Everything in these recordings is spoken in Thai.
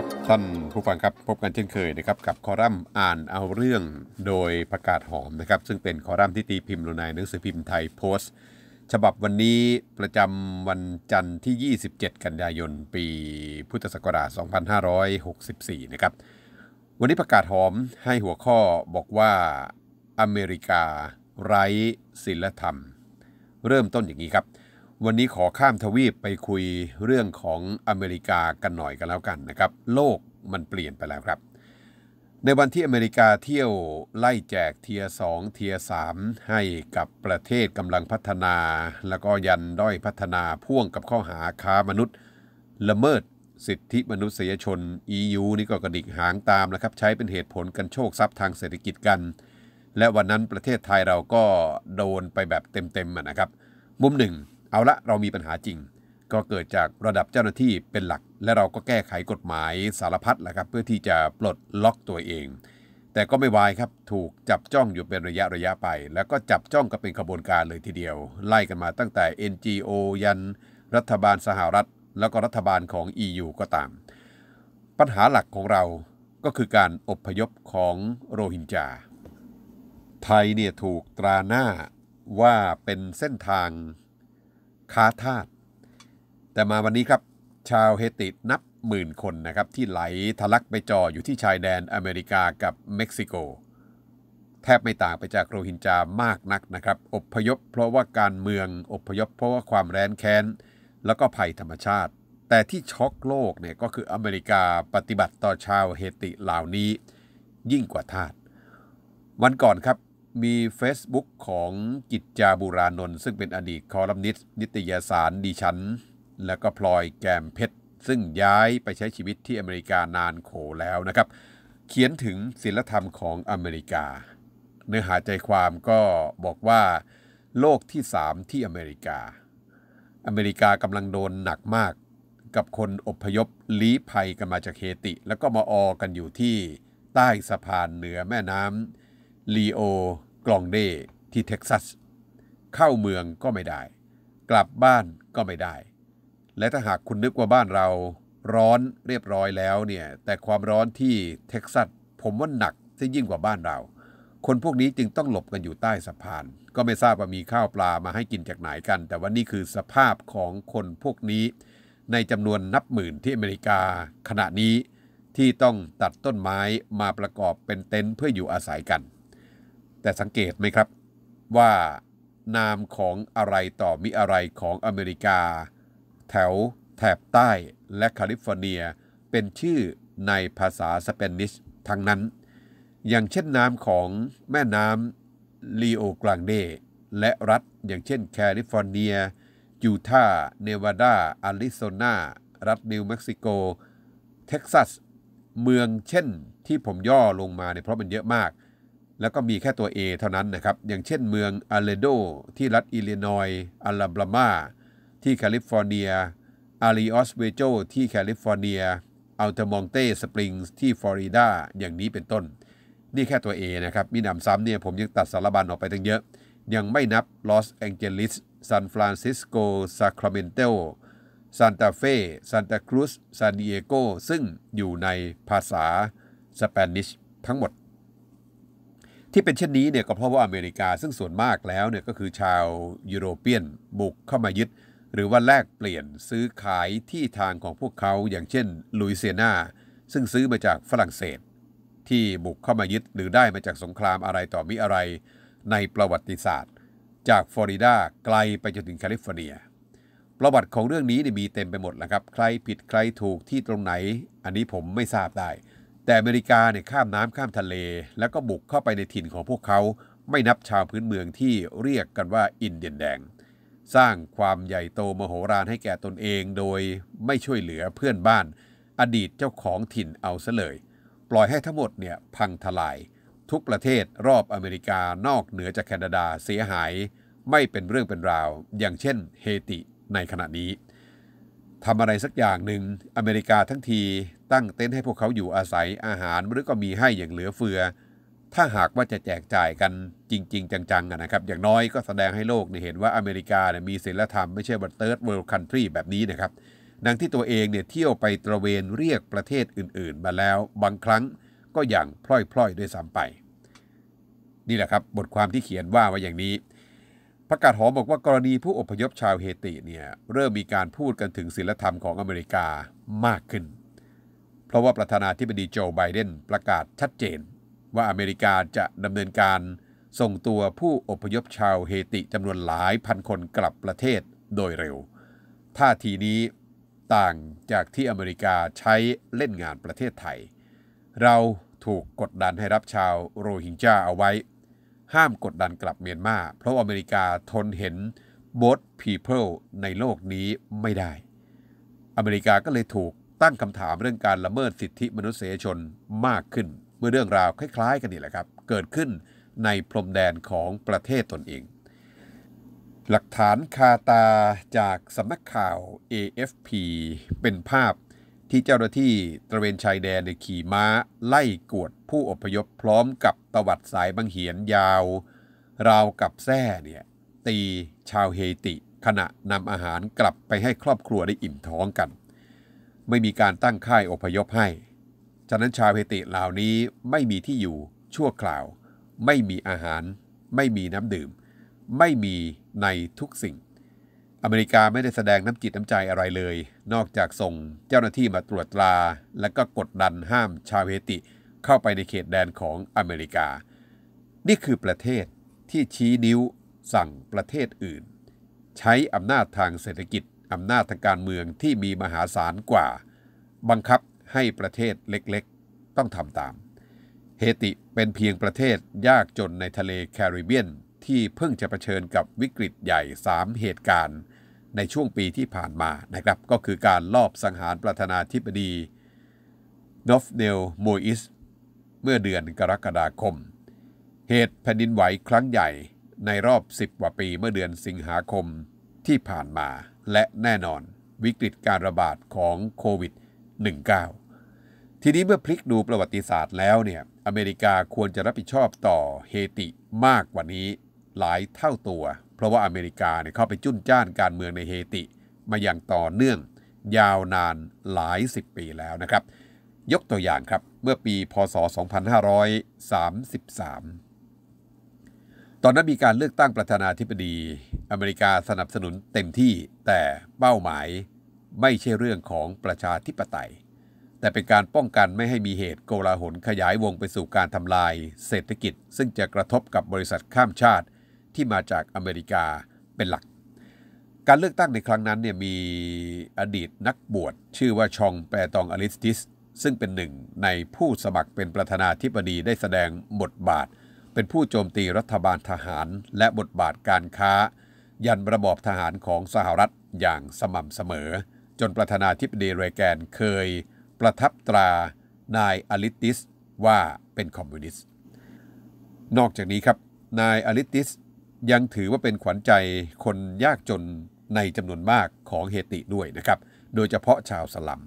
ครับท่านผู้ฟังครับ พบกันเช่นเคยนะครับกับคอลัมน์อ่านเอาเรื่องโดยประกาศหอมนะครับ ซึ่งเป็นคอลัมน์ที่ตีพิมพ์ลงในหนังสือพิมพ์ไทยโพสต์ ฉบับวันนี้ประจำวันจันทร์ที่ 27 กันยายน ปีพุทธศักราช 2564 นะครับวันนี้ประกาศหอมให้หัวข้อบอกว่าอเมริกา ไร้ ศิลธรรม เริ่มต้นอย่างนี้ครับวันนี้ขอข้ามทวีปไปคุยเรื่องของอเมริกากันหน่อยกันแล้วกันนะครับ โลกมันเปลี่ยนไปแล้วครับ ในวันที่อเมริกาเที่ยวไล่แจกเทียสองเทียสามให้กับประเทศกำลังพัฒนา แล้วก็ยันด้อยพัฒนาพ่วงกับข้อหาค้ามนุษย์ ละเมิดสิทธิมนุษยชน EU นี่ก็กระดิกหางตามนะครับใช้เป็นเหตุผลกันโชคทรัพย์ทางเศรษฐกิจกัน และวันนั้นประเทศไทยเราก็โดนไปแบบเต็มๆนะครับ มุมหนึ่งเอาละเรามีปัญหาจริง ก็เกิดจากระดับเจ้าหน้าที่เป็นหลัก และเราก็แก้ไขกฎหมายสารพัดแหละครับเพื่อที่จะปลดล็อกตัวเอง แต่ก็ไม่วายครับถูกจับจ้องอยู่เป็นระยะระยะไป แล้วก็จับจ้องกับเป็นขบวนการเลยทีเดียว ไล่กันมาตั้งแต่ NGO ยันรัฐบาลสหรัฐ แล้วก็รัฐบาลของ EU ก็ตาม ปัญหาหลักของเราก็คือการอพยพของโรฮิงญาไทยเนี่ยถูกตราหน้าว่าเป็นเส้นทางค้าทาสแต่มาวันนี้ครับชาวเฮตินับหมื่นคนนะครับที่ไหลทะลักไปจ่ออยู่ที่ชายแดนอเมริกากับเม็กซิโกแทบไม่ต่างไปจากโรฮิงจามากนักนะครับอบพยพ เพราะว่าการเมืองอบพยพเพราะว่าความแร้นแค้น แล้วก็ภัยธรรมชาติ แต่ที่ช็อกโลกเนี่ยก็คืออเมริกาปฏิบัติต่อชาวเฮติเหล่านี้ยิ่งกว่าทาสวันก่อนครับมี Facebook ของกิจจาบุรานนท์ซึ่งเป็นอดีตคอลัมนิสต์นิตยสารดีชัน และก็พลอยแกมเพชรซึ่งย้ายไปใช้ชีวิตที่อเมริกานานโขแล้วนะครับ เขียนถึงศิลธรรมของอเมริกา เนื้อหาใจความก็บอกว่า โลกที่สามที่อเมริกา อเมริกากำลังโดนหนักมากกับคนอพยพลี้ภัยกันมาจากเฮติ แล้วก็มาออกันอยู่ที่ใต้สะพานเหนือแม่น้ำลีโอกลองเดที่เท็กซัสเข้าเมืองก็ไม่ได้ กลับบ้านก็ไม่ได้ และถ้าหากคุณนึกว่าบ้านเราร้อนเรียบร้อยแล้วเนี่ยแต่ความร้อนที่เท็กซัสผมว่าหนักซะยิ่งกว่าบ้านเรา คนพวกนี้จึงต้องหลบกันอยู่ใต้สะพาน ก็ไม่ทราบว่ามีข้าวปลามาให้กินจากไหนกัน แต่ว่านี่คือสภาพของคนพวกนี้ ในจำนวนนับหมื่นที่อเมริกาขณะนี้ ที่ต้องตัดต้นไม้มาประกอบเป็นเต็นท์เพื่ออยู่อาศัยกันแต่สังเกตไหมครับ ว่านามของอะไรต่อมีอะไรของอเมริกา แถวแถบใต้และแคลิฟอร์เนีย เป็นชื่อในภาษาสเปนนิช ทั้งนั้น อย่างเช่นนามของแม่น้ำลีโอกลางเดและรัฐอย่างเช่น แคลิฟอร์เนียยูทาเนวาดาอาริโซนารัฐนิวเม็กซิโก เท็กซัส เมืองเช่นที่ผมย่อลงมาเนี่ยเพราะมันเยอะมากแล้วก็มีแค่ตัว A เท่านั้นนะครับ อย่างเช่นเมืองอาเลโดที่รัฐอิลลินอยอัลาบามา ที่แคลิฟอร์เนียอาริออสเวโจที่แคลิฟอร์เนียอัลเทอร์มองเต้สปริงส์ที่ฟลอริดา อย่างนี้เป็นต้น นี่แค่ตัว A นะครับ มีนำซ้ำเนี่ยผมยังตัดสารบัญออกไปตั้งเยอะ ยังไม่นับลอสแองเจลิสซานฟรานซิสโกซาคราเมนโตซานตาเฟซานตาครูซซานดิเอโกซึ่งอยู่ในภาษาสเปนิช ทั้งหมดที่เป็นเช่นนี้เนี่ยก็เพราะว่าอเมริกาซึ่งส่วนมากแล้วเนี่ยก็คือชาวยุโรเปียน บุกเข้ามายึด หรือว่าแลกเปลี่ยนซื้อขายที่ทางของพวกเขา อย่างเช่นลุยเซียนาซึ่งซื้อมาจากฝรั่งเศส ที่บุกเข้ามายึด หรือได้มาจากสงครามอะไรต่อมิอะไร ในประวัติศาสตร์จากฟลอริดาไกลไปจนถึงแคลิฟอร์เนีย ประวัติของเรื่องนี้มีเต็มไปหมดแล้วครับ ใครผิดใครถูกที่ตรงไหน อันนี้ผมไม่ทราบได้แต่อเมริกาเนี่ยข้ามน้ำข้ามทะเล แล้วก็บุกเข้าไปในถิ่นของพวกเขา ไม่นับชาวพื้นเมืองที่เรียกกันว่าอินเดียนแดง สร้างความใหญ่โตมโหฬารให้แก่ตนเองโดยไม่ช่วยเหลือเพื่อนบ้าน อดีตเจ้าของถิ่นเอาซะเลย ปล่อยให้ทั้งหมดเนี่ยพังทลาย ทุกประเทศรอบอเมริกานอกเหนือจากแคนาดาเสียหาย ไม่เป็นเรื่องเป็นราวอย่างเช่น เฮติในขณะนี้ทำอะไรสักอย่างหนึ่งอเมริกาทั้งทีตั้งเต็นท์ให้พวกเขาอยู่อาศัยอาหารหรือก็มีให้อย่างเหลือเฟือ ถ้าหากว่าจะแจกจ่ายกันจริงๆ จังๆนะครับอย่างน้อยก็แสดงให้โลกเห็นว่าอเมริกาเนี่ยมีศีลธรรม ไม่ใช่บัตเติร์ดเวิลด์คันทรีแบบนี้นะครับดังที่ตัวเองเนี่ยเที่ยวไปตระเวนเรียกประเทศอื่นๆ มาแล้วบางครั้งก็อย่างพล่อยๆด้วยซ้ำไป นี่แหละครับบทความที่เขียนว่าไว้อย่างนี้ประกาศหอบอกว่ากรณีผู้อพยพชาวเฮติเนี่ยเริ่มมีการพูดกันถึงศีลธรรมของอเมริกามากขึ้น เพราะว่าประธานาธิบดีโจไบเดนประกาศชัดเจน ว่าอเมริกาจะดำเนินการ ส่งตัวผู้อพยพชาวเฮติจำนวนหลายพันคนกลับประเทศโดยเร็วท่าทีนี้ต่างจากที่อเมริกาใช้เล่นงานประเทศไทย เราถูกกดดันให้รับชาวโรฮิงญาเอาไว้ห้ามกดดันกลับเมียนมาเพราะอเมริกาทนเห็นบอสพีเพิลในโลกนี้ไม่ได้ อเมริกาก็เลยถูกตั้งคำถามเรื่องการละเมิดสิทธิมนุษยชนมากขึ้น เมื่อเรื่องราวคล้าย ๆกันนี่แหละครับ เกิดขึ้นในพรมแดนของประเทศตนเอง หลักฐานคาตาจากสำนักข่าว AFP เป็นภาพที่เจ้าหน้าที่ตระเวนชายแดนขี่ม้าไล่กวดผู้อพยพพร้อมกับตวัดสายบังเหียนยาวราวกับแส้เนี่ยตีชาวเฮติขณะนำอาหารกลับไปให้ครอบครัวได้อิ่มท้องกัน ไม่มีการตั้งค่ายอพยพให้ฉะนั้นชาวเฮติเหล่านี้ไม่มีที่อยู่ชั่วคราว ไม่มีอาหาร ไม่มีน้ำดื่ม ไม่มีในทุกสิ่งอเมริกาไม่ได้แสดงน้ำจิตน้ำใจอะไรเลย นอกจากส่งเจ้าหน้าที่มาตรวจตราและก็กดดันห้ามชาวเฮติเข้าไปในเขตแดนของอเมริกา นี่คือประเทศที่ชี้นิ้วสั่งประเทศอื่น ใช้อำนาจทางเศรษฐกิจอำนาจทางการเมืองที่มีมหาศาลกว่า บังคับให้ประเทศเล็ก ๆ ต้องทำตามเฮติเป็นเพียงประเทศยากจนในทะเลแคริบเบียนที่เพิ่งจะะเผชิญกับวิกฤตใหญ่ 3 เหตุการณ์ในช่วงปีที่ผ่านมานะครับก็คือการลอบสังหารประธานาธิบดีดอฟเนลโมอิสเมื่อเดือนกรกฎาคม เหตุแผ่นดินไหวครั้งใหญ่ในรอบ 10กว่าปีเมื่อเดือนสิงหาคมที่ผ่านมา และแน่นอนวิกฤตการระบาดของโควิด -19 ทีนี้เมื่อพลิกดูประวัติศาสตร์แล้วเนี่ยอเมริกาควรจะรับผิดชอบต่อเฮติมากกว่านี้หลายเท่าตัว เพราะว่าอเมริกาเนี่ยเข้าไปจุ้นจ้านการเมืองในเฮติมาอย่างต่อเนื่องยาวนานหลายสิบปีแล้วนะครับ ยกตัวอย่างครับเมื่อปีพศ 2533 ตอนนั้นมีการเลือกตั้งประธานาธิบดี อเมริกาสนับสนุนเต็มที่ แต่เป้าหมายไม่ใช่เรื่องของประชาธิปไตย แต่เป็นการป้องกันไม่ให้มีเหตุโกลาหลขยายวงไปสู่การทำลายเศรษฐกิจ ซึ่งจะกระทบกับบริษัทข้ามชาติที่มาจากอเมริกาเป็นหลัก การเลือกตั้งในครั้งนั้นเนี่ยมีอดีตนักบวชชื่อว่าชองแปรตองอลิสติส ซึ่งเป็นหนึ่ง ในผู้สมัครเป็นประธานาธิบดีได้แสดงบทบาท เป็นผู้โจมตีรัฐบาลทหาร และบทบาทการค้า ยันระบอบทหารของสหรัฐอย่างสม่ำเสมอจนประธานาธิบดีเรแกนเคยประทับตรานายอลิติสว่าเป็นคอมมิวนิสต์นอกจากนี้ครับนายอลิติสยังถือว่าเป็นขวัญใจคนยากจนในจำนวนมากของเฮติด้วยนะครับ โดยเฉพาะชาวสลัม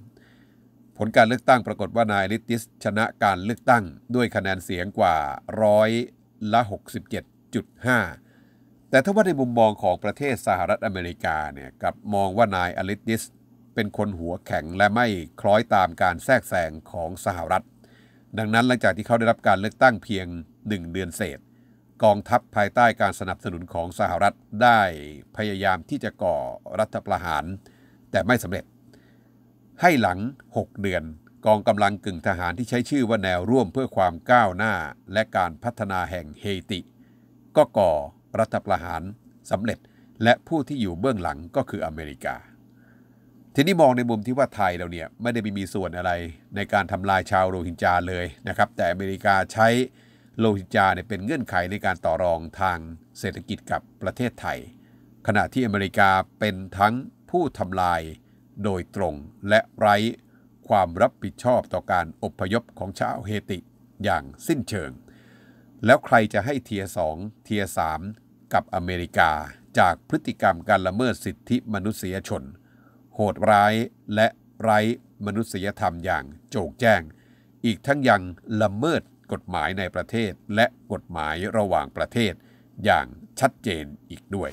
ผลการเลือกตั้งปรากฏว่านายลิติส ชนะการเลือกตั้งด้วยคะแนนเสียงกว่าร้อยละ67.5 แต่ถ้าว่าในมุมมองของประเทศสหรัฐอเมริกาเนี่ยกับมองว่านายอลิติส เป็นคนหัวแข็งและไม่คล้อยตามการแทรกแซงของสหรัฐ ดังนั้นหลังจากที่เขาได้รับการเลือกตั้งเพียง 1 เดือนเศษกองทัพภายใต้การสนับสนุนของสหรัฐได้พยายามที่จะก่อรัฐประหาร แต่ไม่สำเร็จ ให้หลัง 6 เดือนกองกำลังกึ่งทหารที่ใช้ชื่อว่าแนวร่วมเพื่อความก้าวหน้า และการพัฒนาแห่งเฮติก็ก่อรัฐประหารสำเร็จและผู้ที่อยู่เบื้องหลังก็คืออเมริกาทีนี้มองในมุมที่ว่าไทยเราเนี่ยไม่ได้ไปมีส่วนอะไรในการทำลายชาวโรฮิงจาเลยนะครับ แต่อเมริกาใช้โลหิตจาเนี่ยเป็นเงื่อนไขในการต่อรองทางเศรษฐกิจกับประเทศไทย ขณะที่อเมริกาเป็นทั้งผู้ทำลายโดยตรงและไร้ความรับผิดชอบต่อการอบพยพของชาวเฮติอย่างสิ้นเชิง แล้วใครจะให้เทียสองเทียสามกับอเมริกาจากพฤติกรรมการละเมิดสิทธิมนุษยชน โหดร้ายและไร้มนุษยธรรมอย่างโจกแจ้ง อีกทั้งยังละเมิดกฎหมายในประเทศและกฎหมายระหว่างประเทศอย่างชัดเจนอีกด้วย